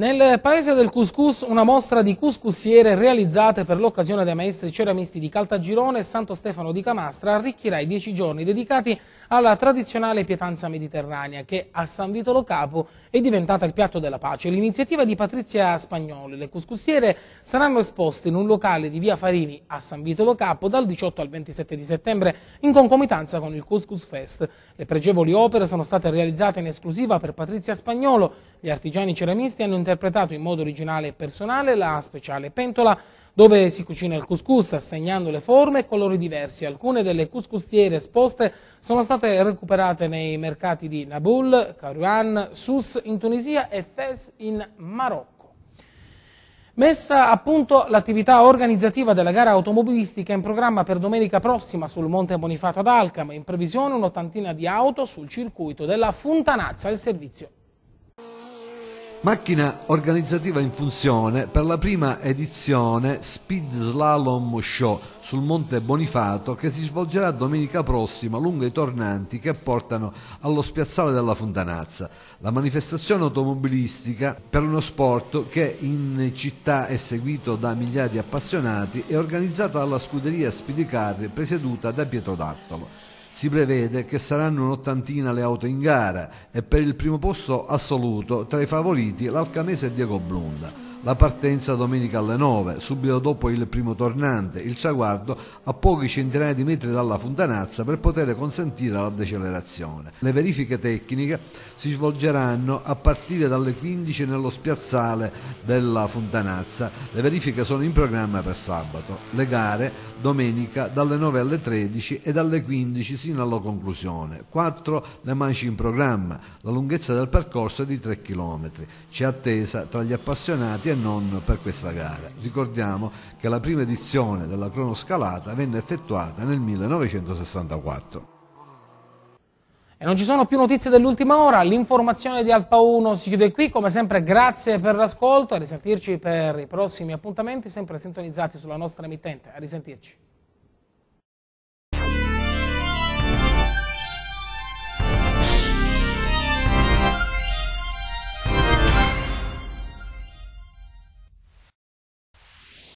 Nel paese del Cuscus una mostra di cuscussiere realizzate per l'occasione dei maestri ceramisti di Caltagirone e Santo Stefano di Camastra arricchirà i dieci giorni dedicati alla tradizionale pietanza mediterranea che a San Vitolo Capo è diventata il piatto della pace. L'iniziativa di Patrizia Spagnoli, le cuscussiere saranno esposte in un locale di via Farini a San Vitolo Capo dal 18 al 27 di settembre in concomitanza con il Cuscus Fest. Le pregevoli opere sono state realizzate in esclusiva per Patrizia Spagnolo. Gli artigiani ceramisti hanno interessato interpretato in modo originale e personale la speciale pentola dove si cucina il couscous, assegnando le forme e colori diversi. Alcune delle couscoustiere esposte sono state recuperate nei mercati di Nabul, Karuan, Sousse in Tunisia e Fez in Marocco. Messa a punto l'attività organizzativa della gara automobilistica in programma per domenica prossima sul Monte Bonifato ad Alcam, in previsione un'ottantina di auto sul circuito della Funtanazza, il servizio Macchina organizzativa in funzione per la prima edizione Speed Slalom Show sul Monte Bonifato che si svolgerà domenica prossima lungo i tornanti che portano allo spiazzale della Fontanazza. La manifestazione automobilistica per uno sport che in città è seguito da migliaia di appassionati è organizzata dalla scuderia Speedicarri presieduta da Pietro Dattolo si prevede che saranno un'ottantina le auto in gara e per il primo posto assoluto tra i favoriti l'Alcamese e Diego Blunda. La partenza domenica alle 9, subito dopo il primo tornante, il traguardo a pochi centinaia di metri dalla fontanazza per poter consentire la decelerazione. Le verifiche tecniche si svolgeranno a partire dalle 15 nello spiazzale della fontanazza. Le verifiche sono in programma per sabato. Le gare domenica dalle 9 alle 13 e dalle 15 sino alla conclusione. 4 le manci in programma. La lunghezza del percorso è di 3 km. C'è attesa tra gli appassionati e non per questa gara. Ricordiamo che la prima edizione della cronoscalata venne effettuata nel 1964. E non ci sono più notizie dell'ultima ora, l'informazione di Alpa 1 si chiude qui, come sempre grazie per l'ascolto, a risentirci per i prossimi appuntamenti, sempre sintonizzati sulla nostra emittente, a risentirci.